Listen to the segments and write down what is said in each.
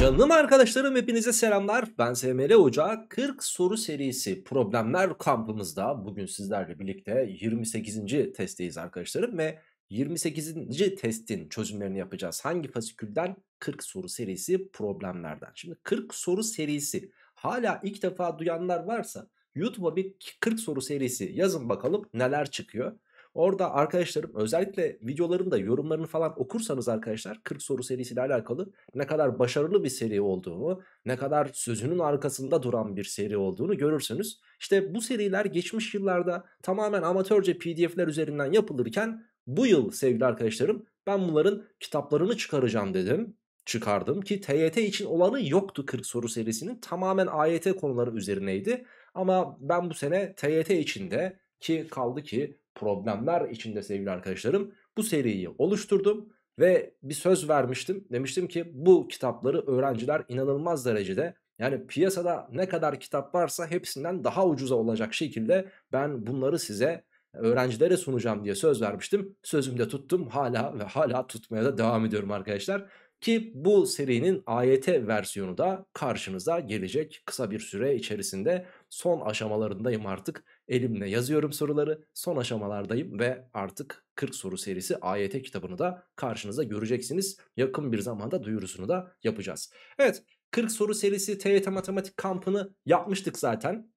Canım arkadaşlarım hepinize selamlar. Ben SML Hoca. 40 soru serisi problemler kampımızda. Bugün sizlerle birlikte 28. testteyiz arkadaşlarım ve 28. testin çözümlerini yapacağız. Hangi fasikülden? 40 soru serisi problemlerden. Şimdi 40 soru serisi hala ilk defa duyanlar varsa YouTube'a bir 40 soru serisi yazın bakalım neler çıkıyor. Orada arkadaşlarım özellikle videoların da yorumlarını falan okursanız arkadaşlar 40 soru serisiyle alakalı ne kadar başarılı bir seri olduğunu, ne kadar sözünün arkasında duran bir seri olduğunu görürsünüz. İşte bu seriler geçmiş yıllarda tamamen amatörce PDF'ler üzerinden yapılırken bu yıl sevgili arkadaşlarım ben bunların kitaplarını çıkaracağım dedim çıkardım ki TYT için olanı yoktu 40 soru serisinin tamamen AYT konuları üzerineydi ama ben bu sene TYT içinde ki kaldı ki problemler içinde sevgili arkadaşlarım bu seriyi oluşturdum. Ve bir söz vermiştim. Demiştim ki bu kitapları öğrenciler inanılmaz derecede yani piyasada ne kadar kitap varsa hepsinden daha ucuza olacak şekilde ben bunları size öğrencilere sunacağım diye söz vermiştim. Sözümde tuttum hala ve hala tutmaya da devam ediyorum arkadaşlar. Ki bu serinin AYT versiyonu da karşınıza gelecek kısa bir süre içerisinde son aşamalarındayım artık. Elimle yazıyorum soruları. Son aşamalardayım ve artık 40 soru serisi AYT kitabını da karşınıza göreceksiniz. Yakın bir zamanda duyurusunu da yapacağız. Evet 40 soru serisi TYT matematik kampını yapmıştık zaten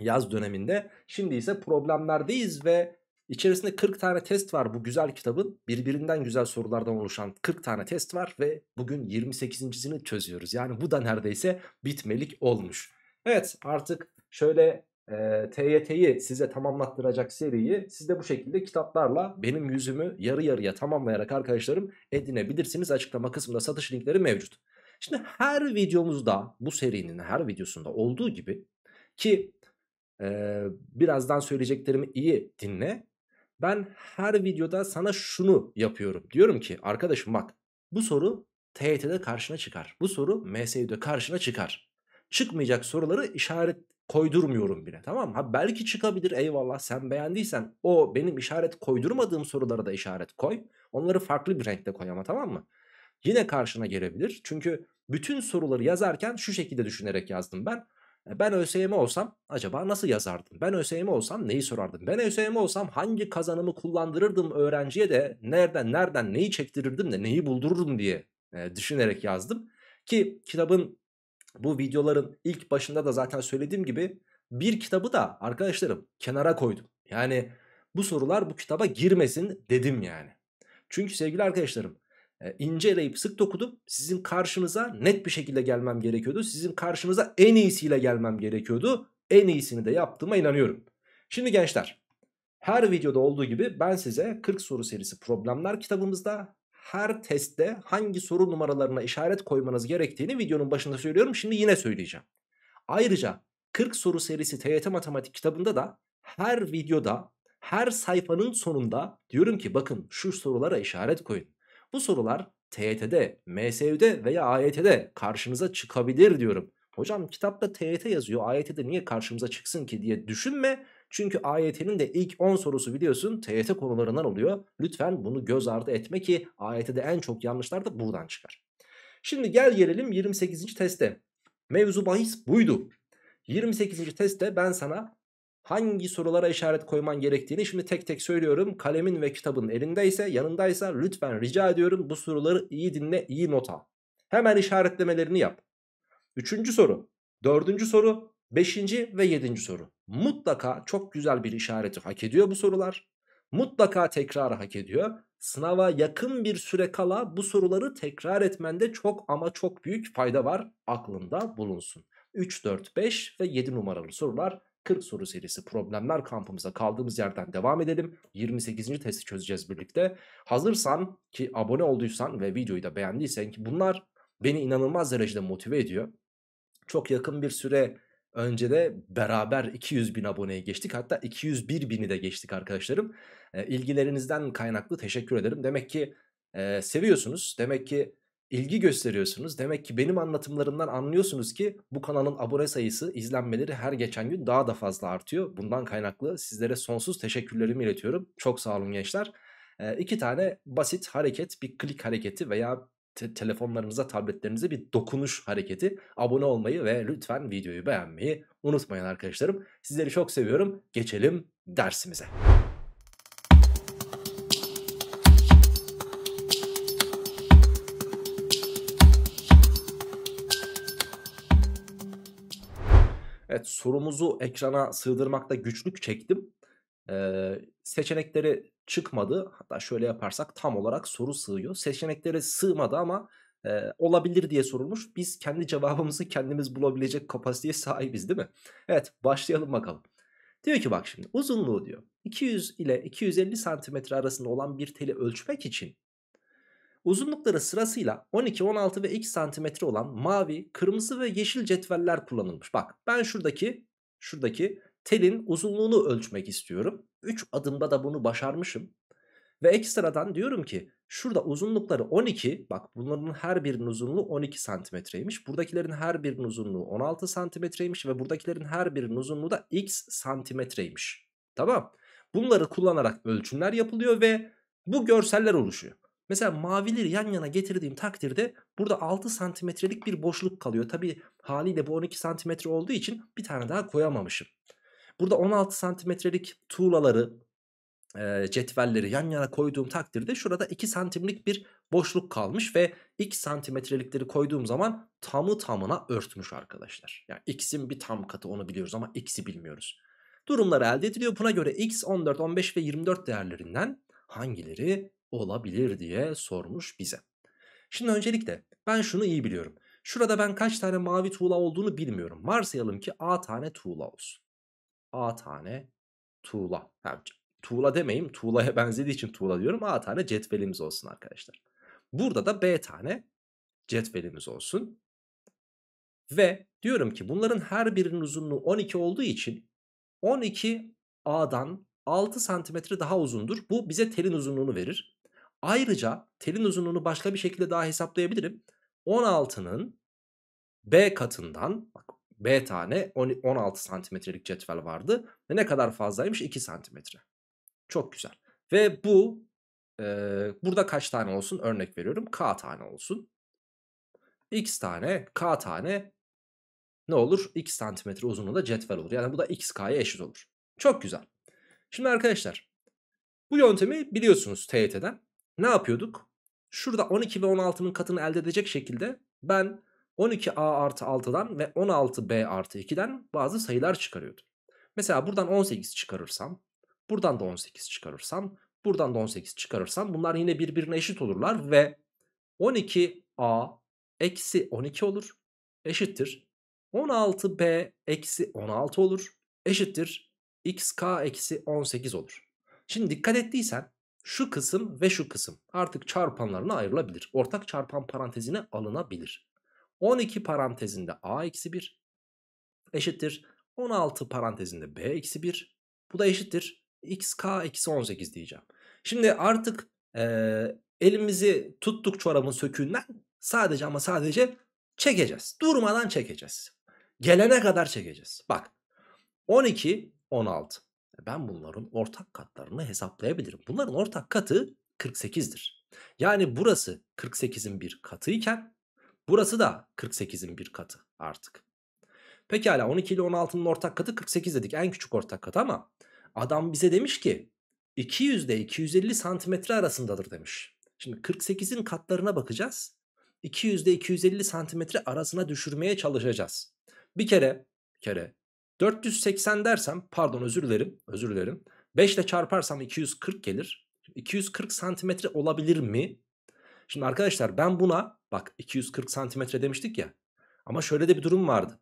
yaz döneminde. Şimdi ise problemlerdeyiz ve içerisinde 40 tane test var bu güzel kitabın. Birbirinden güzel sorulardan oluşan 40 tane test var ve bugün 28.sini çözüyoruz. Yani bu da neredeyse bitmelik olmuş. Evet artık şöyle e, TYT'yi size tamamlattıracak seriyi siz de bu şekilde kitaplarla benim yüzümü yarı yarıya tamamlayarak arkadaşlarım edinebilirsiniz. Açıklama kısmında satış linkleri mevcut. Şimdi her videomuzda bu serinin her videosunda olduğu gibi ki e, birazdan söyleyeceklerimi iyi dinle. Ben her videoda sana şunu yapıyorum. Diyorum ki arkadaşım bak bu soru TYT'de karşına çıkar. Bu soru MSÜ'de karşına çıkar çıkmayacak soruları işaret koydurmuyorum bile tamam mı? Ha, belki çıkabilir eyvallah sen beğendiysen o benim işaret koydurmadığım sorulara da işaret koy. Onları farklı bir renkte koy ama tamam mı? Yine karşına gelebilir. Çünkü bütün soruları yazarken şu şekilde düşünerek yazdım ben. E, ben ÖSYM olsam acaba nasıl yazardım? Ben ÖSYM olsam neyi sorardım? Ben ÖSYM olsam hangi kazanımı kullandırırdım öğrenciye de nereden nereden neyi çektirirdim de neyi buldururdum diye e, düşünerek yazdım. Ki kitabın bu videoların ilk başında da zaten söylediğim gibi bir kitabı da arkadaşlarım kenara koydum. Yani bu sorular bu kitaba girmesin dedim yani. Çünkü sevgili arkadaşlarım e, inceleyip sık dokudum. Sizin karşınıza net bir şekilde gelmem gerekiyordu. Sizin karşınıza en iyisiyle gelmem gerekiyordu. En iyisini de yaptığıma inanıyorum. Şimdi gençler her videoda olduğu gibi ben size 40 soru serisi problemler kitabımızda her testte hangi soru numaralarına işaret koymanız gerektiğini videonun başında söylüyorum. Şimdi yine söyleyeceğim. Ayrıca 40 soru serisi TYT Matematik kitabında da her videoda her sayfanın sonunda diyorum ki bakın şu sorulara işaret koyun. Bu sorular TYT'de, MSÜ'de veya AYT'de karşınıza çıkabilir diyorum. Hocam kitapta TYT yazıyor AYT'de niye karşımıza çıksın ki diye düşünme. Çünkü AYT'nin de ilk 10 sorusu biliyorsun TYT konularından oluyor. Lütfen bunu göz ardı etme ki AYT'de en çok yanlışlar da buradan çıkar. Şimdi gel gelelim 28. teste. Mevzu bahis buydu. 28. teste ben sana hangi sorulara işaret koyman gerektiğini şimdi tek tek söylüyorum. Kalemin ve kitabın elindeyse yanındaysa lütfen rica ediyorum bu soruları iyi dinle iyi nota. Hemen işaretlemelerini yap. Üçüncü soru, dördüncü soru, Beşinci ve yedinci soru. Mutlaka çok güzel bir işareti hak ediyor bu sorular. Mutlaka tekrar hak ediyor. Sınava yakın bir süre kala bu soruları tekrar etmende çok ama çok büyük fayda var. Aklında bulunsun. 3, 4, 5 ve 7 numaralı sorular 40 soru serisi problemler kampımıza kaldığımız yerden devam edelim. 28. testi çözeceğiz birlikte. Hazırsan ki abone olduysan ve videoyu da beğendiysen ki bunlar beni inanılmaz derecede motive ediyor. Çok yakın bir süre Önce de beraber 200 bin aboneye geçtik. Hatta 201 bini de geçtik arkadaşlarım. E, ilgilerinizden kaynaklı teşekkür ederim. Demek ki e, seviyorsunuz. Demek ki ilgi gösteriyorsunuz. Demek ki benim anlatımlarımdan anlıyorsunuz ki bu kanalın abone sayısı, izlenmeleri her geçen gün daha da fazla artıyor. Bundan kaynaklı sizlere sonsuz teşekkürlerimi iletiyorum. Çok sağ olun gençler. E, iki tane basit hareket, bir klik hareketi veya te- telefonlarınıza, tabletlerinize bir dokunuş hareketi. Abone olmayı ve lütfen videoyu beğenmeyi unutmayın arkadaşlarım. Sizleri çok seviyorum. Geçelim dersimize. Evet sorumuzu ekrana sığdırmakta güçlük çektim e, seçenekleri çıkmadı. Hatta şöyle yaparsak tam olarak soru sığıyor. Seçeneklere sığmadı ama e, olabilir diye sorulmuş. Biz kendi cevabımızı kendimiz bulabilecek kapasiteye sahibiz değil mi? Evet başlayalım bakalım. Diyor ki bak şimdi uzunluğu diyor. 200 ile 250 santimetre arasında olan bir teli ölçmek için uzunlukları sırasıyla 12, 16 ve 2 santimetre olan mavi, kırmızı ve yeşil cetveller kullanılmış. Bak ben şuradaki şuradaki telin uzunluğunu ölçmek istiyorum. 3 adımda da bunu başarmışım. Ve ekstradan diyorum ki şurada uzunlukları 12 bak bunların her birinin uzunluğu 12 santimetreymiş. Buradakilerin her birinin uzunluğu 16 santimetreymiş ve buradakilerin her birinin uzunluğu da x santimetreymiş. Tamam. Bunları kullanarak ölçümler yapılıyor ve bu görseller oluşuyor. Mesela mavileri yan yana getirdiğim takdirde burada 6 santimetrelik bir boşluk kalıyor. Tabi haliyle bu 12 santimetre olduğu için bir tane daha koyamamışım. Burada 16 santimetrelik tuğlaları e, cetvelleri yan yana koyduğum takdirde şurada 2 santimlik bir boşluk kalmış ve x santimetrelikleri koyduğum zaman tamı tamına örtmüş arkadaşlar. Yani x'in bir tam katı onu biliyoruz ama x'i bilmiyoruz. Durumları elde ediliyor. Buna göre x 14, 15 ve 24 değerlerinden hangileri olabilir diye sormuş bize. Şimdi öncelikle ben şunu iyi biliyorum. Şurada ben kaç tane mavi tuğla olduğunu bilmiyorum. Varsayalım ki A tane tuğla olsun. A tane tuğla. Ha, tuğla demeyeyim tuğlaya benzediği için tuğla diyorum. A tane cetvelimiz olsun arkadaşlar. Burada da B tane cetvelimiz olsun. Ve diyorum ki bunların her birinin uzunluğu 12 olduğu için 12 A'dan 6 santimetre daha uzundur. Bu bize telin uzunluğunu verir. Ayrıca telin uzunluğunu başka bir şekilde daha hesaplayabilirim. 16'nın B katından bak B tane 16 santimetrelik cetvel vardı. Ve ne kadar fazlaymış? 2 santimetre. Çok güzel. Ve bu e, burada kaç tane olsun? Örnek veriyorum. K tane olsun. X tane, K tane ne olur? X santimetre uzunluğunda cetvel olur. Yani bu da X, eşit olur. Çok güzel. Şimdi arkadaşlar bu yöntemi biliyorsunuz TYT'den. Ne yapıyorduk? Şurada 12 ve 16'nın katını elde edecek şekilde ben 12a artı 6'dan ve 16b artı 2'den bazı sayılar çıkarıyordu. Mesela buradan 18 çıkarırsam, buradan da 18 çıkarırsam, buradan da 18 çıkarırsam bunlar yine birbirine eşit olurlar ve 12a eksi 12 olur eşittir. 16b eksi 16 olur eşittir. xk eksi 18 olur. Şimdi dikkat ettiysen şu kısım ve şu kısım artık çarpanlarına ayrılabilir. Ortak çarpan parantezine alınabilir. 12 parantezinde a-1 eksi eşittir 16 parantezinde b-1 eksi bu da eşittir xk-18 diyeceğim. Şimdi artık e, elimizi tuttuk çorabın söküğünden sadece ama sadece çekeceğiz. Durmadan çekeceğiz. Gelene kadar çekeceğiz. Bak 12, 16. E, ben bunların ortak katlarını hesaplayabilirim. Bunların ortak katı 48'dir. Yani burası 48'in bir katıyken Burası da 48'in bir katı artık. Pekala 12 ile 16'nın ortak katı 48 dedik. En küçük ortak katı ama adam bize demiş ki 200 ile 250 santimetre arasındadır demiş. Şimdi 48'in katlarına bakacağız. 200 ile 250 santimetre arasına düşürmeye çalışacağız. Bir kere, bir kere 480 dersem pardon özür dilerim, özür dilerim. 5 ile çarparsam 240 gelir. 240 santimetre olabilir mi? Şimdi arkadaşlar ben buna bak 240 santimetre demiştik ya. Ama şöyle de bir durum vardı.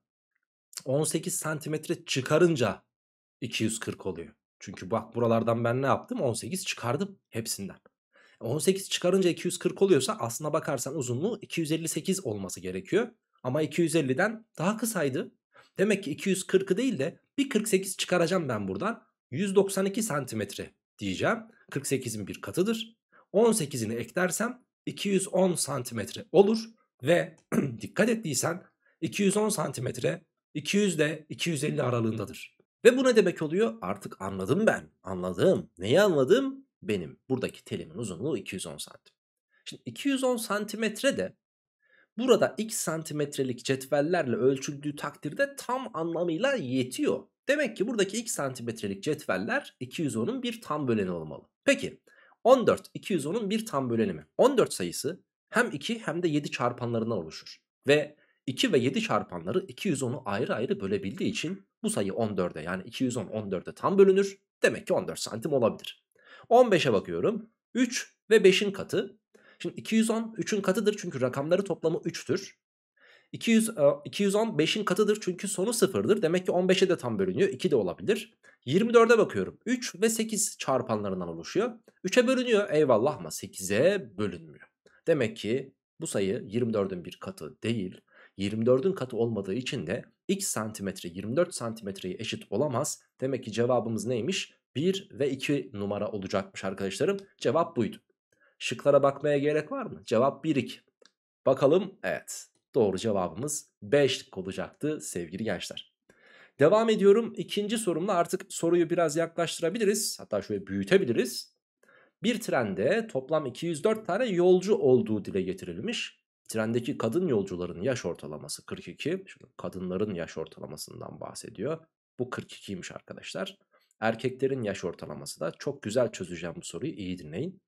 18 santimetre çıkarınca 240 oluyor. Çünkü bak buralardan ben ne yaptım? 18 çıkardım hepsinden. 18 çıkarınca 240 oluyorsa aslına bakarsan uzunluğu 258 olması gerekiyor. Ama 250'den daha kısaydı. Demek ki 240'ı değil de bir 48 çıkaracağım ben buradan. 192 santimetre diyeceğim. 48'in bir katıdır. 18'ini eklersem 210 santimetre olur ve dikkat ettiysen 210 santimetre 200 ile 250 aralığındadır. Ve bu ne demek oluyor? Artık anladım ben. Anladım. Neyi anladım? Benim. Buradaki telimin uzunluğu 210 santim. Şimdi 210 santimetre de burada x santimetrelik cetvellerle ölçüldüğü takdirde tam anlamıyla yetiyor. Demek ki buradaki x santimetrelik cetveller 210'un bir tam böleni olmalı. Peki 14 210'un bir tam bölünümü. 14 sayısı hem 2 hem de 7 çarpanlarından oluşur. Ve 2 ve 7 çarpanları 210'u ayrı ayrı bölebildiği için bu sayı 14'e yani 210 14'e tam bölünür. Demek ki 14 santim olabilir. 15'e bakıyorum. 3 ve 5'in katı. Şimdi 210 3'ün katıdır çünkü rakamları toplamı 3'tür. 200, 210 e, katıdır çünkü sonu sıfırdır. Demek ki 15'e de tam bölünüyor. 2 de olabilir. 24'e bakıyorum. 3 ve 8 çarpanlarından oluşuyor. 3'e bölünüyor eyvallah ama 8'e bölünmüyor. Demek ki bu sayı 24'ün bir katı değil. 24'ün katı olmadığı için de x santimetre 24 santimetreye eşit olamaz. Demek ki cevabımız neymiş? 1 ve 2 numara olacakmış arkadaşlarım. Cevap buydu. Şıklara bakmaya gerek var mı? Cevap 1-2. Bakalım evet. Doğru cevabımız 5 olacaktı sevgili gençler. Devam ediyorum. İkinci sorumla artık soruyu biraz yaklaştırabiliriz. Hatta şöyle büyütebiliriz. Bir trende toplam 204 tane yolcu olduğu dile getirilmiş. Trendeki kadın yolcuların yaş ortalaması 42. Şimdi kadınların yaş ortalamasından bahsediyor. Bu 42'ymiş arkadaşlar. Erkeklerin yaş ortalaması da çok güzel çözeceğim bu soruyu iyi dinleyin.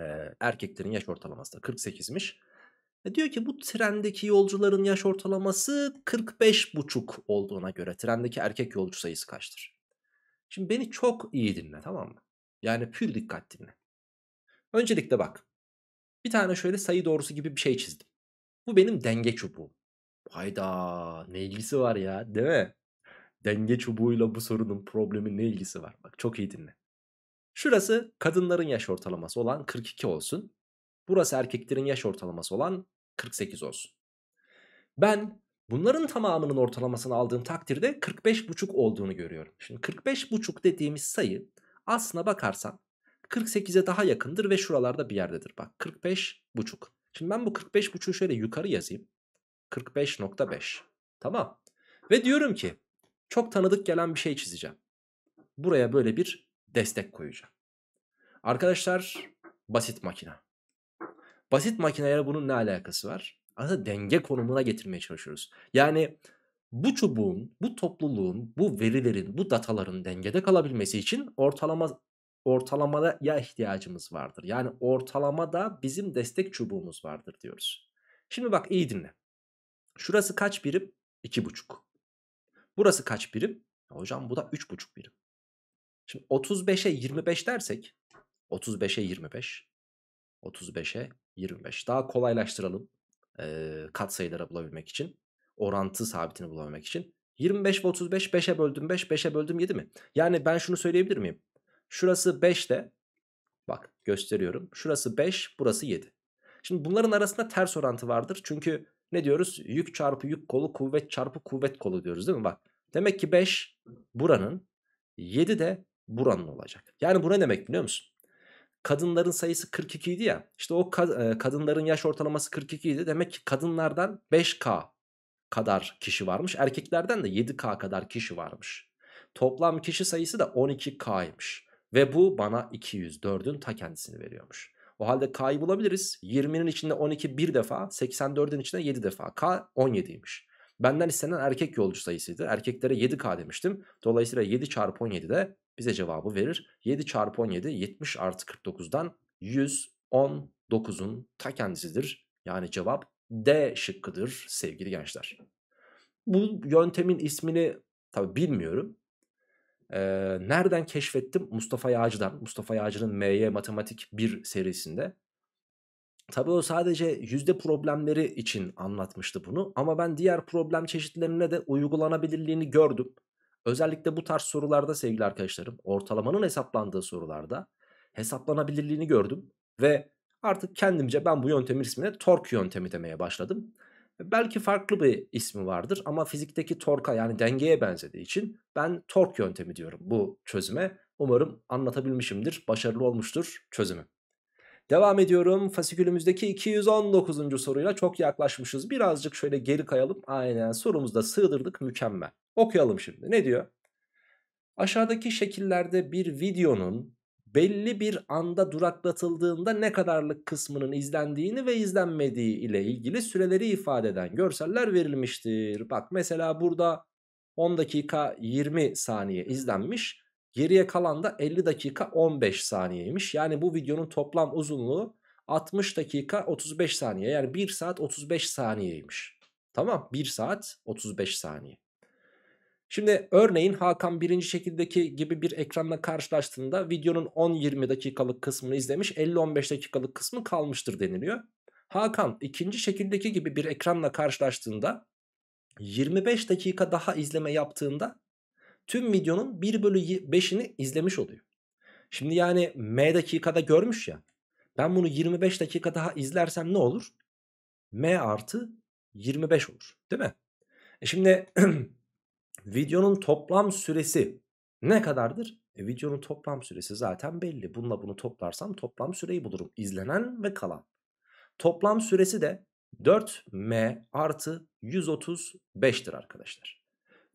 Ee, erkeklerin yaş ortalaması da 48'miş. E diyor ki bu trendeki yolcuların yaş ortalaması 45,5 olduğuna göre trendeki erkek yolcu sayısı kaçtır? Şimdi beni çok iyi dinle tamam mı? Yani pür dikkat dinle. Öncelikle bak. Bir tane şöyle sayı doğrusu gibi bir şey çizdim. Bu benim denge çubuğum. Hayda ne ilgisi var ya değil mi? Denge çubuğuyla bu sorunun problemi ne ilgisi var? Bak çok iyi dinle. Şurası kadınların yaş ortalaması olan 42 olsun. Burası erkeklerin yaş ortalaması olan 48 olsun. Ben bunların tamamının ortalamasını aldığım takdirde 45,5 olduğunu görüyorum. Şimdi 45,5 dediğimiz sayı aslına bakarsan 48'e daha yakındır ve şuralarda bir yerdedir. Bak 45,5. Şimdi ben bu 45,5'u şöyle yukarı yazayım. 45.5. Tamam. Ve diyorum ki çok tanıdık gelen bir şey çizeceğim. Buraya böyle bir destek koyacağım. Arkadaşlar basit makina. Basit makinelere bunun ne alakası var? Aslında denge konumuna getirmeye çalışıyoruz. Yani bu çubuğun, bu topluluğun, bu verilerin, bu dataların dengede kalabilmesi için ortalama ortalamada ya ihtiyacımız vardır. Yani ortalamada bizim destek çubuğumuz vardır diyoruz. Şimdi bak iyi dinle. Şurası kaç birim? 2,5. Burası kaç birim? Hocam bu da 3,5 birim. Şimdi 35'e 25 dersek 35'e 25 35'e 25. Daha kolaylaştıralım e, kat sayıları bulabilmek için. Orantı sabitini bulabilmek için. 25 ve 35 5'e böldüm 5 5'e böldüm 7 mi? Yani ben şunu söyleyebilir miyim? Şurası 5 de bak gösteriyorum. Şurası 5 burası 7. Şimdi bunların arasında ters orantı vardır. Çünkü ne diyoruz? Yük çarpı yük kolu kuvvet çarpı kuvvet kolu diyoruz değil mi? Bak demek ki 5 buranın 7 de buranın olacak. Yani bu ne demek biliyor musun? kadınların sayısı 42 idi ya. İşte o kad e, kadınların yaş ortalaması 42 idi. Demek ki kadınlardan 5K kadar kişi varmış. Erkeklerden de 7K kadar kişi varmış. Toplam kişi sayısı da 12K'ymış. Ve bu bana 204'ün ta kendisini veriyormuş. O halde K'yı bulabiliriz. 20'nin içinde 12 bir defa, 84'ün içinde 7 defa. K 17'ymiş. Benden istenen erkek yolcu sayısıydı. Erkeklere 7K demiştim. Dolayısıyla 7 çarpı 17 de bize cevabı verir. 7 çarpı 17 70 artı 49'dan 119'un ta kendisidir. Yani cevap D şıkkıdır sevgili gençler. Bu yöntemin ismini tabi bilmiyorum. Ee, nereden keşfettim? Mustafa Yağcı'dan. Mustafa Yağcı'nın MY Matematik 1 serisinde. Tabi o sadece yüzde problemleri için anlatmıştı bunu. Ama ben diğer problem çeşitlerine de uygulanabilirliğini gördüm. Özellikle bu tarz sorularda sevgili arkadaşlarım ortalamanın hesaplandığı sorularda hesaplanabilirliğini gördüm ve artık kendimce ben bu yöntemin ismine tork yöntemi demeye başladım. Belki farklı bir ismi vardır ama fizikteki torka yani dengeye benzediği için ben tork yöntemi diyorum bu çözüme. Umarım anlatabilmişimdir, başarılı olmuştur çözümü. Devam ediyorum fasikülümüzdeki 219. soruyla çok yaklaşmışız. Birazcık şöyle geri kayalım. Aynen sorumuzda sığdırdık mükemmel. Okuyalım şimdi ne diyor? Aşağıdaki şekillerde bir videonun belli bir anda duraklatıldığında ne kadarlık kısmının izlendiğini ve izlenmediği ile ilgili süreleri ifade eden görseller verilmiştir. Bak mesela burada 10 dakika 20 saniye izlenmiş. Geriye kalan da 50 dakika 15 saniyeymiş. Yani bu videonun toplam uzunluğu 60 dakika 35 saniye. Yani 1 saat 35 saniyeymiş. Tamam 1 saat 35 saniye. Şimdi örneğin Hakan birinci şekildeki gibi bir ekranla karşılaştığında videonun 10-20 dakikalık kısmını izlemiş 50-15 dakikalık kısmı kalmıştır deniliyor. Hakan ikinci şekildeki gibi bir ekranla karşılaştığında 25 dakika daha izleme yaptığında tüm videonun 1 bölü 5'ini izlemiş oluyor. Şimdi yani M dakikada görmüş ya. Ben bunu 25 dakika daha izlersem ne olur? M artı 25 olur. Değil mi? E şimdi videonun toplam süresi ne kadardır? E, videonun toplam süresi zaten belli. Bununla bunu toplarsam toplam süreyi bulurum. İzlenen ve kalan. Toplam süresi de 4M artı 135'tir arkadaşlar.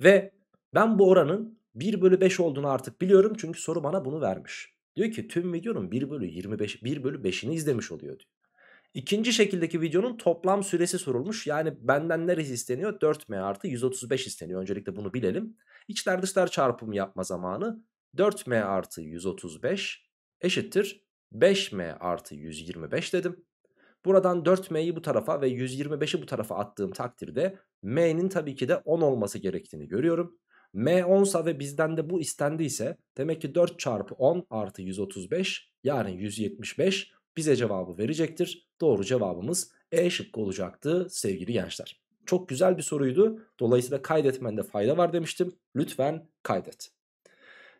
Ve ben bu oranın 1 bölü 5 olduğunu artık biliyorum çünkü soru bana bunu vermiş. Diyor ki tüm videonun 1 bölü 25, 1 bölü 5'ini izlemiş oluyor diyor. İkinci şekildeki videonun toplam süresi sorulmuş. Yani benden neresi isteniyor? 4M artı 135 isteniyor. Öncelikle bunu bilelim. İçler dışlar çarpımı yapma zamanı 4M artı 135 eşittir 5M artı 125 dedim. Buradan 4M'yi bu tarafa ve 125'i bu tarafa attığım takdirde M'nin tabii ki de 10 olması gerektiğini görüyorum. M 10'sa ve bizden de bu istendiyse demek ki 4 çarpı 10 artı 135 yani 175 bize cevabı verecektir. Doğru cevabımız E şıkkı olacaktı sevgili gençler. Çok güzel bir soruydu. Dolayısıyla kaydetmende fayda var demiştim. Lütfen kaydet.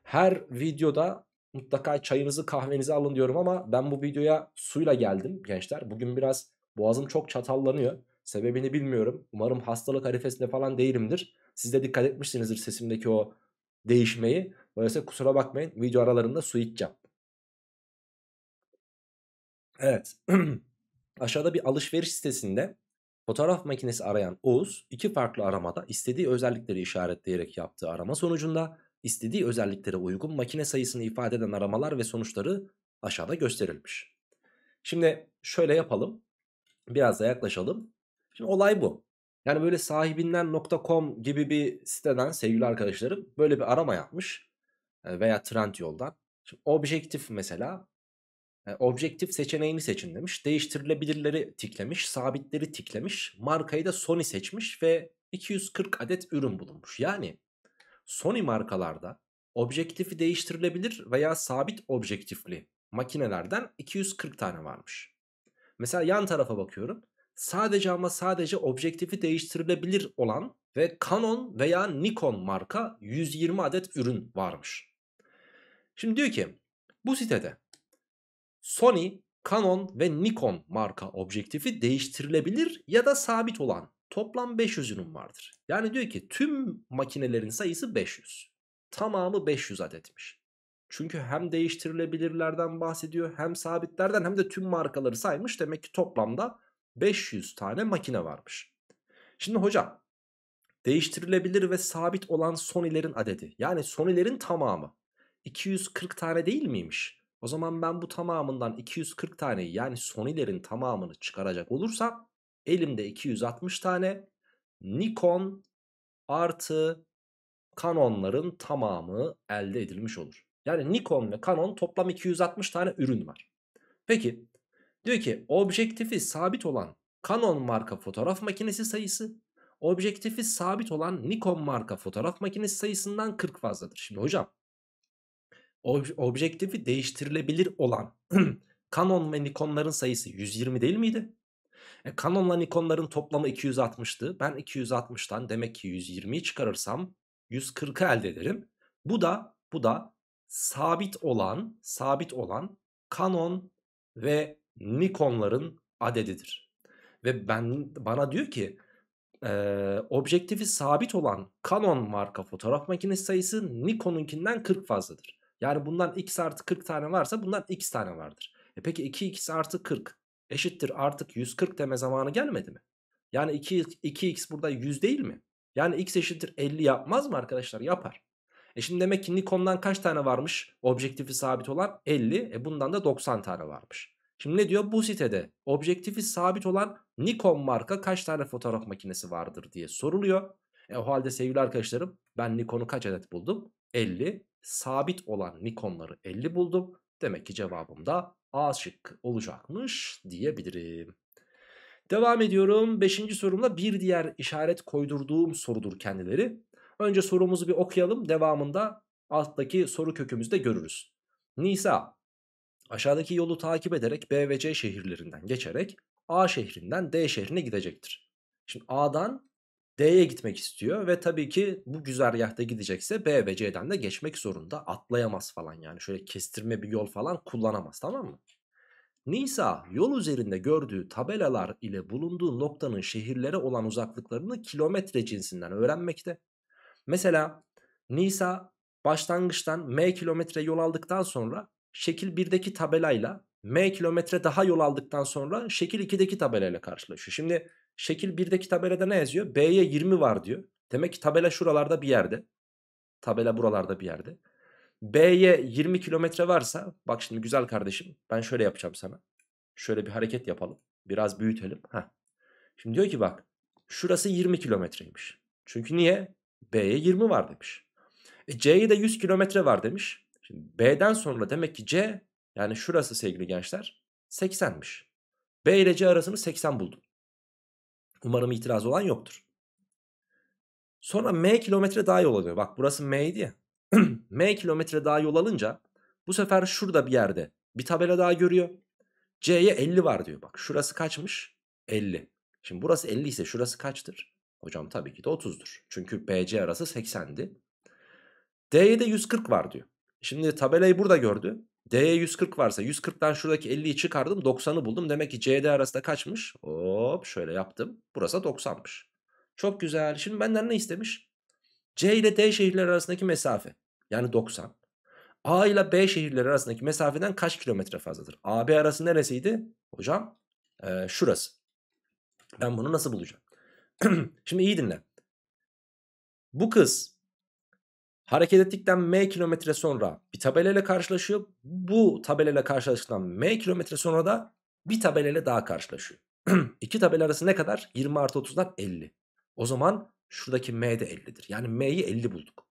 Her videoda mutlaka çayınızı kahvenizi alın diyorum ama ben bu videoya suyla geldim gençler. Bugün biraz boğazım çok çatallanıyor. Sebebini bilmiyorum. Umarım hastalık harifesinde falan değilimdir. Siz de dikkat etmişsinizdir sesimdeki o değişmeyi. Dolayısıyla kusura bakmayın video aralarında su içeceğim. Evet. Aşağıda bir alışveriş sitesinde fotoğraf makinesi arayan Oğuz iki farklı aramada istediği özellikleri işaretleyerek yaptığı arama sonucunda istediği özelliklere uygun makine sayısını ifade eden aramalar ve sonuçları aşağıda gösterilmiş. Şimdi şöyle yapalım. Biraz da yaklaşalım. Şimdi olay bu. Yani böyle sahibinden.com gibi bir siteden sevgili arkadaşlarım böyle bir arama yapmış. Veya trend yoldan. Şimdi objektif mesela. Objektif seçeneğini seçin demiş. Değiştirilebilirleri tiklemiş. Sabitleri tiklemiş. Markayı da Sony seçmiş ve 240 adet ürün bulunmuş. Yani Sony markalarda objektifi değiştirilebilir veya sabit objektifli makinelerden 240 tane varmış. Mesela yan tarafa bakıyorum sadece ama sadece objektifi değiştirilebilir olan ve Canon veya Nikon marka 120 adet ürün varmış. Şimdi diyor ki bu sitede Sony, Canon ve Nikon marka objektifi değiştirilebilir ya da sabit olan toplam 500 ürün vardır. Yani diyor ki tüm makinelerin sayısı 500. Tamamı 500 adetmiş. Çünkü hem değiştirilebilirlerden bahsediyor hem sabitlerden hem de tüm markaları saymış. Demek ki toplamda 500 tane makine varmış. Şimdi hocam değiştirilebilir ve sabit olan sonilerin adedi yani sonilerin tamamı 240 tane değil miymiş? O zaman ben bu tamamından 240 tane yani sonilerin tamamını çıkaracak olursam elimde 260 tane Nikon artı Canon'ların tamamı elde edilmiş olur. Yani Nikon ve Canon toplam 260 tane ürün var. Peki Diyor ki objektifi sabit olan Canon marka fotoğraf makinesi sayısı objektifi sabit olan Nikon marka fotoğraf makinesi sayısından 40 fazladır. Şimdi hocam ob objektifi değiştirilebilir olan Canon ve Nikonların sayısı 120 değil miydi? E, Canon'la Nikonların toplamı 260'tı. Ben 260'tan demek ki 120'yi çıkarırsam 140'ı elde ederim. Bu da bu da sabit olan sabit olan Canon ve Nikonların adedidir. Ve ben bana diyor ki e, objektifi sabit olan Canon marka fotoğraf makinesi sayısı Nikon'unkinden 40 fazladır. Yani bundan x artı 40 tane varsa bundan x tane vardır. E peki 2x artı 40 eşittir artık 140 deme zamanı gelmedi mi? Yani 2, 2x burada 100 değil mi? Yani x eşittir 50 yapmaz mı arkadaşlar? Yapar. E şimdi demek ki Nikon'dan kaç tane varmış objektifi sabit olan? 50. E bundan da 90 tane varmış. Şimdi ne diyor? Bu sitede objektifi sabit olan Nikon marka kaç tane fotoğraf makinesi vardır diye soruluyor. E, o halde sevgili arkadaşlarım ben Nikon'u kaç adet buldum? 50. Sabit olan Nikon'ları 50 buldum. Demek ki cevabım da A şıkkı olacakmış diyebilirim. Devam ediyorum. Beşinci sorumla bir diğer işaret koydurduğum sorudur kendileri. Önce sorumuzu bir okuyalım. Devamında alttaki soru kökümüzde görürüz. Nisa aşağıdaki yolu takip ederek B ve C şehirlerinden geçerek A şehrinden D şehrine gidecektir. Şimdi A'dan D'ye gitmek istiyor ve tabii ki bu güzergahta gidecekse B ve C'den de geçmek zorunda. Atlayamaz falan yani şöyle kestirme bir yol falan kullanamaz tamam mı? Nisa yol üzerinde gördüğü tabelalar ile bulunduğu noktanın şehirlere olan uzaklıklarını kilometre cinsinden öğrenmekte. Mesela Nisa başlangıçtan M kilometre yol aldıktan sonra şekil 1'deki tabelayla m kilometre daha yol aldıktan sonra şekil 2'deki tabelayla karşılaşıyor. Şimdi şekil 1'deki tabelada ne yazıyor? B'ye 20 var diyor. Demek ki tabela şuralarda bir yerde. Tabela buralarda bir yerde. B'ye 20 kilometre varsa bak şimdi güzel kardeşim ben şöyle yapacağım sana. Şöyle bir hareket yapalım. Biraz büyütelim. Heh. Şimdi diyor ki bak şurası 20 kilometreymiş. Çünkü niye? B'ye 20 var demiş. E, C'ye de 100 kilometre var demiş. Şimdi B'den sonra demek ki C yani şurası sevgili gençler 80'miş. B ile C arasını 80 buldum. Umarım itiraz olan yoktur. Sonra M kilometre daha yol alıyor. Bak burası M'ydi ya. M kilometre daha yol alınca bu sefer şurada bir yerde bir tabela daha görüyor. C'ye 50 var diyor. Bak şurası kaçmış? 50. Şimdi burası 50 ise şurası kaçtır? Hocam tabii ki de 30'dur. Çünkü BC arası 80'di. D'ye de 140 var diyor. Şimdi tabelayı burada gördü. D'ye 140 varsa 140'tan şuradaki 50'yi çıkardım 90'ı buldum. Demek ki CD arasında kaçmış? Hop şöyle yaptım. Burası 90'mış. Çok güzel. Şimdi benden ne istemiş? C ile D şehirler arasındaki mesafe. Yani 90. A ile B şehirler arasındaki mesafeden kaç kilometre fazladır? AB arası neresiydi? Hocam e, şurası. Ben bunu nasıl bulacağım? Şimdi iyi dinle. Bu kız Hareket ettikten m kilometre sonra bir tabelayla karşılaşıyor. Bu tabelayla karşılaştıktan m kilometre sonra da bir tabelayla daha karşılaşıyor. İki tabela arası ne kadar? 20 artı 30'dan 50. O zaman şuradaki m de 50'dir. Yani m'yi 50 bulduk.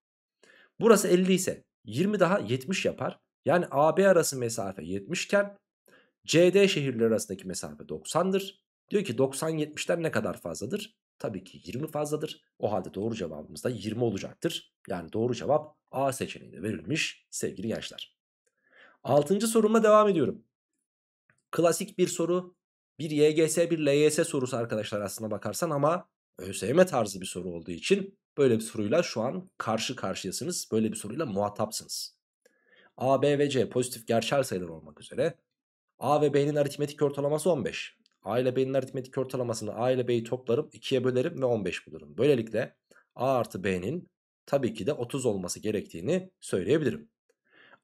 Burası 50 ise 20 daha 70 yapar. Yani AB arası mesafe 70 iken CD şehirleri arasındaki mesafe 90'dır. Diyor ki 90 70'ten ne kadar fazladır? Tabii ki 20 fazladır. O halde doğru cevabımız da 20 olacaktır. Yani doğru cevap A seçeneğinde verilmiş sevgili gençler. Altıncı sorumla devam ediyorum. Klasik bir soru. Bir YGS bir LYS sorusu arkadaşlar aslına bakarsan ama ÖSYM tarzı bir soru olduğu için böyle bir soruyla şu an karşı karşıyasınız. Böyle bir soruyla muhatapsınız. A, B ve C pozitif gerçel sayılar olmak üzere. A ve B'nin aritmetik ortalaması 15. A ile B'nin aritmetik ortalamasını A ile B'yi toplarım 2'ye bölerim ve 15 bulurum. Böylelikle A artı B'nin tabii ki de 30 olması gerektiğini söyleyebilirim.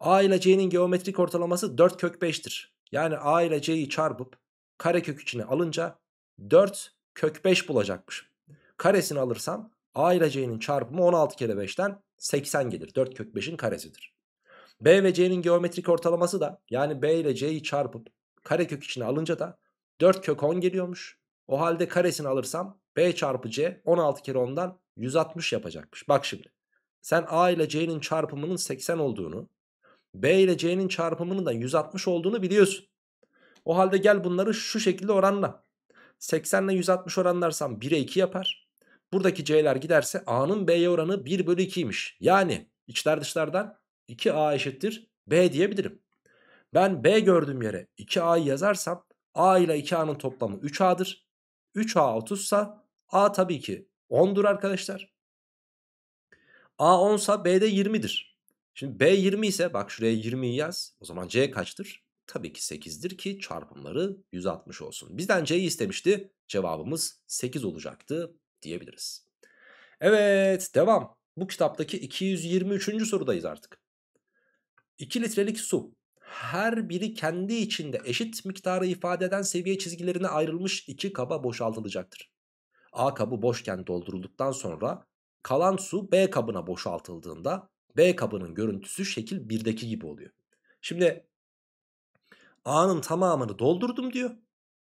A ile C'nin geometrik ortalaması 4 kök 5'tir. Yani A ile C'yi çarpıp kare kök içine alınca 4 kök 5 bulacakmış. Karesini alırsam A ile C'nin çarpımı 16 kere 5'ten 80 gelir. 4 kök 5'in karesidir. B ve C'nin geometrik ortalaması da yani B ile C'yi çarpıp kare kök içine alınca da 4 kök 10 geliyormuş. O halde karesini alırsam B çarpı C 16 kere 10'dan 160 yapacakmış. Bak şimdi sen A ile C'nin çarpımının 80 olduğunu B ile C'nin çarpımının da 160 olduğunu biliyorsun. O halde gel bunları şu şekilde oranla. 80 ile 160 oranlarsam 1'e 2 yapar. Buradaki C'ler giderse A'nın B'ye oranı 1 bölü 2'ymiş. Yani içler dışlardan 2A eşittir B diyebilirim. Ben B gördüğüm yere 2A'yı yazarsam A ile 2A'nın toplamı 3A'dır. 3A 30 sa A tabii ki 10'dur arkadaşlar. A 10 sa B de 20'dir. Şimdi B 20 ise bak şuraya 20'yi yaz. O zaman C kaçtır? Tabii ki 8'dir ki çarpımları 160 olsun. Bizden C'yi istemişti. Cevabımız 8 olacaktı diyebiliriz. Evet devam. Bu kitaptaki 223. sorudayız artık. 2 litrelik su her biri kendi içinde eşit miktarı ifade eden seviye çizgilerine ayrılmış iki kaba boşaltılacaktır. A kabı boşken doldurulduktan sonra kalan su B kabına boşaltıldığında B kabının görüntüsü şekil 1'deki gibi oluyor. Şimdi A'nın tamamını doldurdum diyor.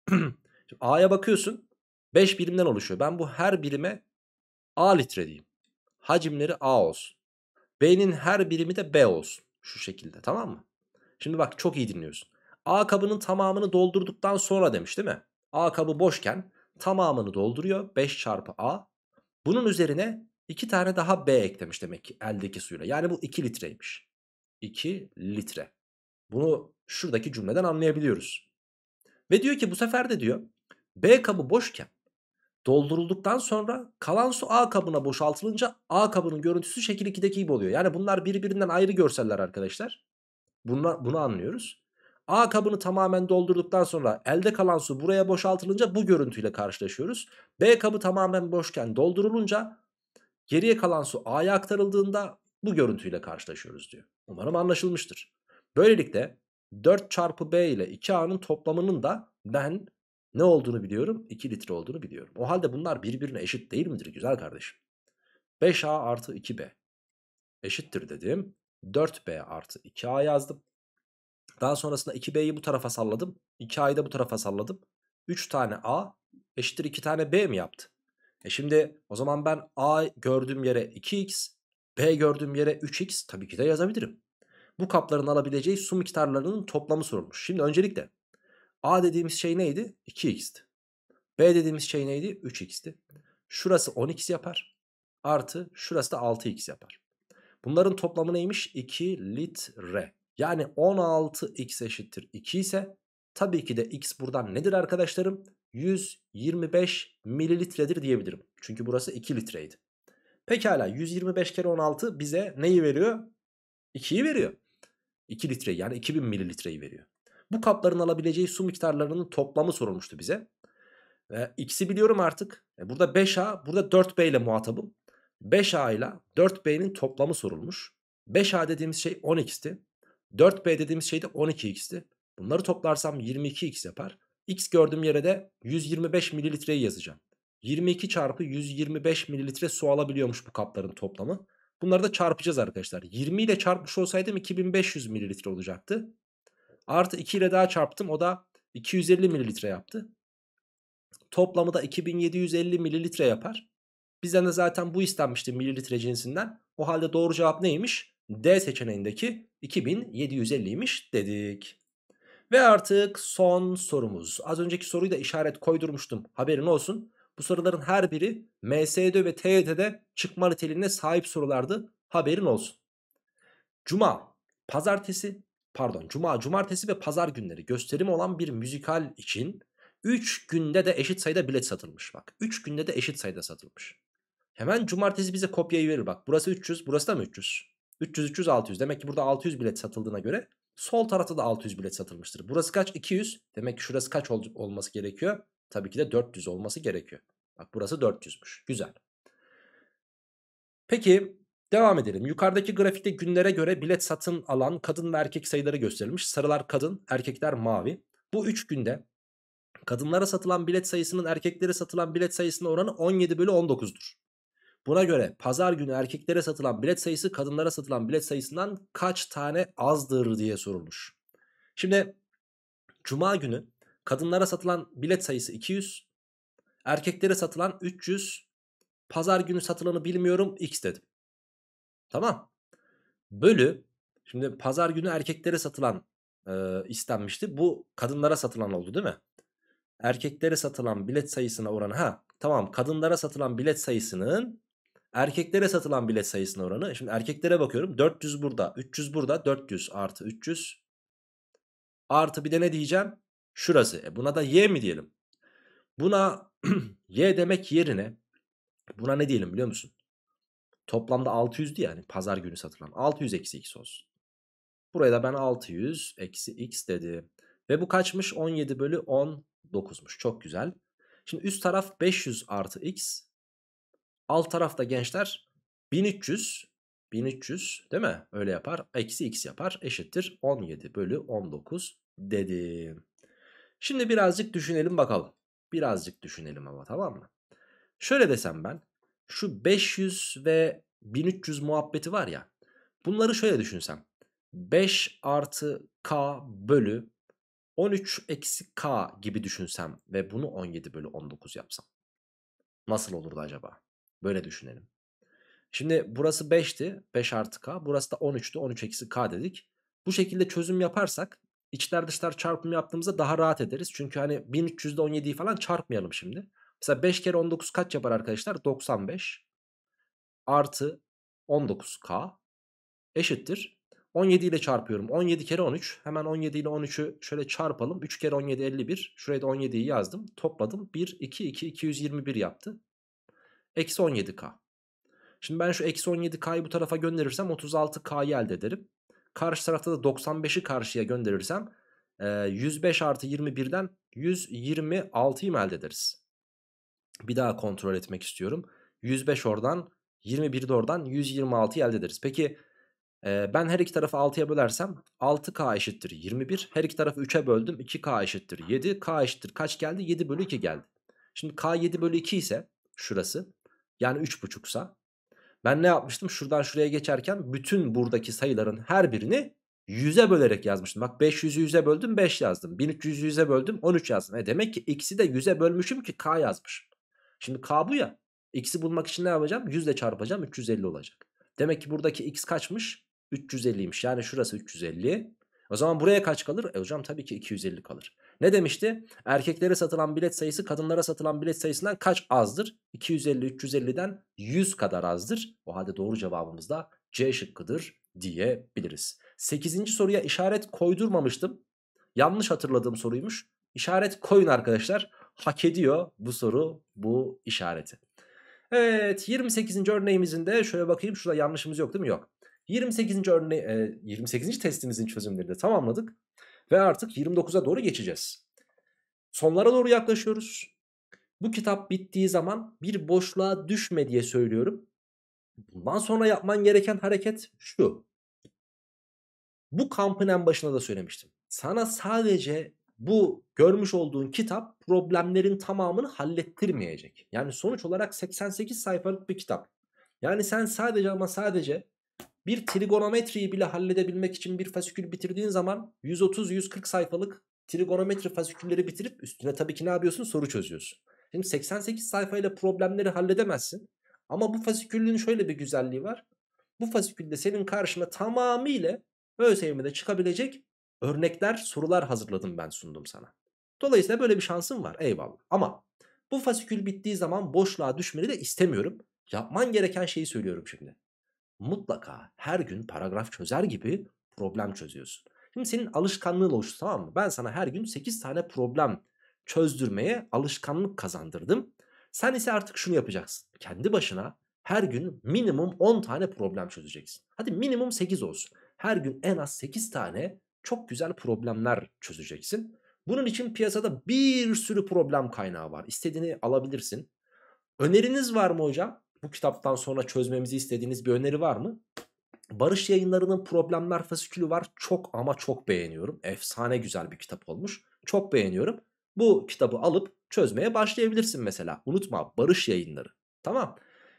A'ya bakıyorsun 5 birimden oluşuyor. Ben bu her birime A litre diyeyim. Hacimleri A olsun. B'nin her birimi de B olsun. Şu şekilde tamam mı? Şimdi bak çok iyi dinliyorsun. A kabının tamamını doldurduktan sonra demiş değil mi? A kabı boşken tamamını dolduruyor. 5 çarpı A. Bunun üzerine 2 tane daha B eklemiş demek ki eldeki suyla. Yani bu 2 litreymiş. 2 litre. Bunu şuradaki cümleden anlayabiliyoruz. Ve diyor ki bu sefer de diyor B kabı boşken doldurulduktan sonra kalan su A kabına boşaltılınca A kabının görüntüsü şekil 2'deki gibi oluyor. Yani bunlar birbirinden ayrı görseller arkadaşlar. Bunlar, bunu anlıyoruz. A kabını tamamen doldurduktan sonra elde kalan su buraya boşaltılınca bu görüntüyle karşılaşıyoruz. B kabı tamamen boşken doldurulunca geriye kalan su A'ya aktarıldığında bu görüntüyle karşılaşıyoruz diyor. Umarım anlaşılmıştır. Böylelikle 4 çarpı B ile 2A'nın toplamının da ben ne olduğunu biliyorum? 2 litre olduğunu biliyorum. O halde bunlar birbirine eşit değil midir güzel kardeşim? 5A artı 2B eşittir dedim. 4B artı 2A yazdım. Daha sonrasında 2B'yi bu tarafa salladım. 2A'yı da bu tarafa salladım. 3 tane A eşittir 2 tane B mi yaptı? E şimdi o zaman ben A gördüğüm yere 2X, B gördüğüm yere 3X tabii ki de yazabilirim. Bu kapların alabileceği su miktarlarının toplamı sorulmuş. Şimdi öncelikle A dediğimiz şey neydi? 2X'ti. B dediğimiz şey neydi? 3X'ti. Şurası 10X yapar. Artı şurası da 6X yapar. Bunların toplamı neymiş? 2 litre. Yani 16x eşittir 2 ise tabii ki de x buradan nedir arkadaşlarım? 125 mililitredir diyebilirim. Çünkü burası 2 litreydi. Pekala 125 kere 16 bize neyi veriyor? 2'yi veriyor. 2 litre yani 2000 mililitreyi veriyor. Bu kapların alabileceği su miktarlarının toplamı sorulmuştu bize. E, X'i biliyorum artık. E, burada 5A, burada 4B ile muhatabım. 5A ile 4B'nin toplamı sorulmuş. 5A dediğimiz şey 12'ti, xti 4B dediğimiz şey de 12x'ti. Bunları toplarsam 22x yapar. X gördüğüm yere de 125 mililitreyi yazacağım. 22 çarpı 125 mililitre su alabiliyormuş bu kapların toplamı. Bunları da çarpacağız arkadaşlar. 20 ile çarpmış olsaydım 2500 mililitre olacaktı. Artı 2 ile daha çarptım o da 250 mililitre yaptı. Toplamı da 2750 mililitre yapar. Bizden de zaten bu istenmişti mililitre cinsinden. O halde doğru cevap neymiş? D seçeneğindeki 2750'ymiş dedik. Ve artık son sorumuz. Az önceki soruyu da işaret koydurmuştum. Haberin olsun. Bu soruların her biri MSD ve TYT'de çıkma niteliğine sahip sorulardı. Haberin olsun. Cuma, pazartesi, pardon cuma, cumartesi ve pazar günleri gösterimi olan bir müzikal için 3 günde de eşit sayıda bilet satılmış. Bak 3 günde de eşit sayıda satılmış. Hemen cumartesi bize kopyayı verir bak. Burası 300 burası da mı 300? 300 300 600 demek ki burada 600 bilet satıldığına göre sol tarafta da 600 bilet satılmıştır. Burası kaç? 200 demek ki şurası kaç ol olması gerekiyor? Tabii ki de 400 olması gerekiyor. Bak burası 400'müş güzel. Peki devam edelim. Yukarıdaki grafikte günlere göre bilet satın alan kadın ve erkek sayıları gösterilmiş. Sarılar kadın erkekler mavi. Bu 3 günde kadınlara satılan bilet sayısının erkeklere satılan bilet sayısına oranı 17 bölü 19'dur. Buna göre pazar günü erkeklere satılan bilet sayısı kadınlara satılan bilet sayısından kaç tane azdır diye sorulmuş. Şimdi cuma günü kadınlara satılan bilet sayısı 200, erkeklere satılan 300, pazar günü satılanı bilmiyorum x dedim. Tamam. Bölü şimdi pazar günü erkeklere satılan e, istenmişti. Bu kadınlara satılan oldu değil mi? Erkeklere satılan bilet sayısına oranı ha tamam kadınlara satılan bilet sayısının Erkeklere satılan bilet sayısının oranı. Şimdi erkeklere bakıyorum. 400 burada, 300 burada, 400 artı 300. Artı bir de ne diyeceğim? Şurası. E buna da Y mi diyelim? Buna Y demek yerine buna ne diyelim biliyor musun? Toplamda 600'dü yani hani pazar günü satılan. 600 eksi x olsun. Buraya da ben 600 eksi x dedim. Ve bu kaçmış? 17 bölü 19'muş. Çok güzel. Şimdi üst taraf 500 artı x. Alt tarafta gençler 1300 1300 değil mi? Öyle yapar. Eksi x yapar. Eşittir 17 bölü 19 dedim. Şimdi birazcık düşünelim bakalım. Birazcık düşünelim ama tamam mı? Şöyle desem ben. Şu 500 ve 1300 muhabbeti var ya. Bunları şöyle düşünsem. 5 artı k bölü 13 eksi k gibi düşünsem ve bunu 17 bölü 19 yapsam. Nasıl olurdu acaba? Böyle düşünelim. Şimdi burası 5'ti. 5 artı k. Burası da 13'tü. 13 eksi k dedik. Bu şekilde çözüm yaparsak içler dışlar çarpımı yaptığımızda daha rahat ederiz. Çünkü hani 1300'de 17'yi falan çarpmayalım şimdi. Mesela 5 kere 19 kaç yapar arkadaşlar? 95 artı 19k eşittir. 17 ile çarpıyorum. 17 kere 13. Hemen 17 ile 13'ü şöyle çarpalım. 3 kere 17 51. Şuraya da 17'yi yazdım. Topladım. 1, 2, 2, 221 yaptı. Eksi 17K. Şimdi ben şu eksi 17K'yı bu tarafa gönderirsem 36K'yı elde ederim. Karşı tarafta da 95'i karşıya gönderirsem 105 artı 21'den 126'yı elde ederiz? Bir daha kontrol etmek istiyorum. 105 oradan 21 de oradan 126'yı elde ederiz. Peki ben her iki tarafı 6'ya bölersem 6K eşittir 21. Her iki tarafı 3'e böldüm 2K eşittir 7. K eşittir kaç geldi? 7 bölü 2 geldi. Şimdi K 7 bölü 2 ise şurası. Yani 3,5'sa ben ne yapmıştım? Şuradan şuraya geçerken bütün buradaki sayıların her birini 100'e bölerek yazmıştım. Bak 500'ü 100'e böldüm 5 yazdım. 1300'ü 100'e böldüm 13 yazdım. E demek ki x'i de 100'e bölmüşüm ki k yazmış. Şimdi k bu ya. X'i bulmak için ne yapacağım? 100 ile çarpacağım 350 olacak. Demek ki buradaki x kaçmış? 350'ymiş. Yani şurası 350. O zaman buraya kaç kalır? E hocam tabii ki 250 kalır. Ne demişti? Erkeklere satılan bilet sayısı kadınlara satılan bilet sayısından kaç azdır? 250-350'den 100 kadar azdır. O halde doğru cevabımız da C şıkkıdır diyebiliriz. 8. soruya işaret koydurmamıştım. Yanlış hatırladığım soruymuş. İşaret koyun arkadaşlar. Hak ediyor bu soru bu işareti. Evet 28. örneğimizin de şöyle bakayım şurada yanlışımız yok değil mi? Yok. 28. örne e, 28. testimizin çözümlerini de tamamladık. Ve artık 29'a doğru geçeceğiz. Sonlara doğru yaklaşıyoruz. Bu kitap bittiği zaman bir boşluğa düşme diye söylüyorum. Bundan sonra yapman gereken hareket şu. Bu kampın en başına da söylemiştim. Sana sadece bu görmüş olduğun kitap problemlerin tamamını hallettirmeyecek. Yani sonuç olarak 88 sayfalık bir kitap. Yani sen sadece ama sadece bir trigonometriyi bile halledebilmek için bir fasikül bitirdiğin zaman 130-140 sayfalık trigonometri fasikülleri bitirip üstüne tabii ki ne yapıyorsun soru çözüyorsun. Şimdi 88 sayfayla problemleri halledemezsin. Ama bu fasikülün şöyle bir güzelliği var. Bu fasikülde senin karşına tamamıyla ÖSYM'de çıkabilecek örnekler, sorular hazırladım ben sundum sana. Dolayısıyla böyle bir şansın var eyvallah. Ama bu fasikül bittiği zaman boşluğa düşmeni de istemiyorum. Yapman gereken şeyi söylüyorum şimdi mutlaka her gün paragraf çözer gibi problem çözüyorsun. Şimdi senin alışkanlığın oluştu tamam mı? Ben sana her gün 8 tane problem çözdürmeye alışkanlık kazandırdım. Sen ise artık şunu yapacaksın. Kendi başına her gün minimum 10 tane problem çözeceksin. Hadi minimum 8 olsun. Her gün en az 8 tane çok güzel problemler çözeceksin. Bunun için piyasada bir sürü problem kaynağı var. İstediğini alabilirsin. Öneriniz var mı hocam? bu kitaptan sonra çözmemizi istediğiniz bir öneri var mı? Barış Yayınları'nın Problemler Fasikülü var. Çok ama çok beğeniyorum. Efsane güzel bir kitap olmuş. Çok beğeniyorum. Bu kitabı alıp çözmeye başlayabilirsin mesela. Unutma Barış Yayınları. Tamam.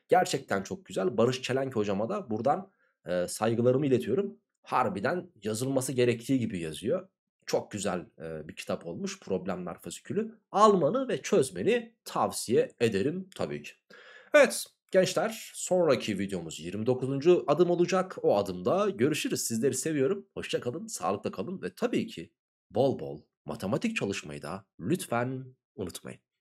Gerçekten çok güzel. Barış Çelenk hocama da buradan e, saygılarımı iletiyorum. Harbiden yazılması gerektiği gibi yazıyor. Çok güzel e, bir kitap olmuş. Problemler fasikülü. Almanı ve çözmeni tavsiye ederim tabii ki. Evet Gençler sonraki videomuz 29. adım olacak. O adımda görüşürüz. Sizleri seviyorum. Hoşçakalın, kalın, sağlıkla kalın ve tabii ki bol bol matematik çalışmayı da lütfen unutmayın.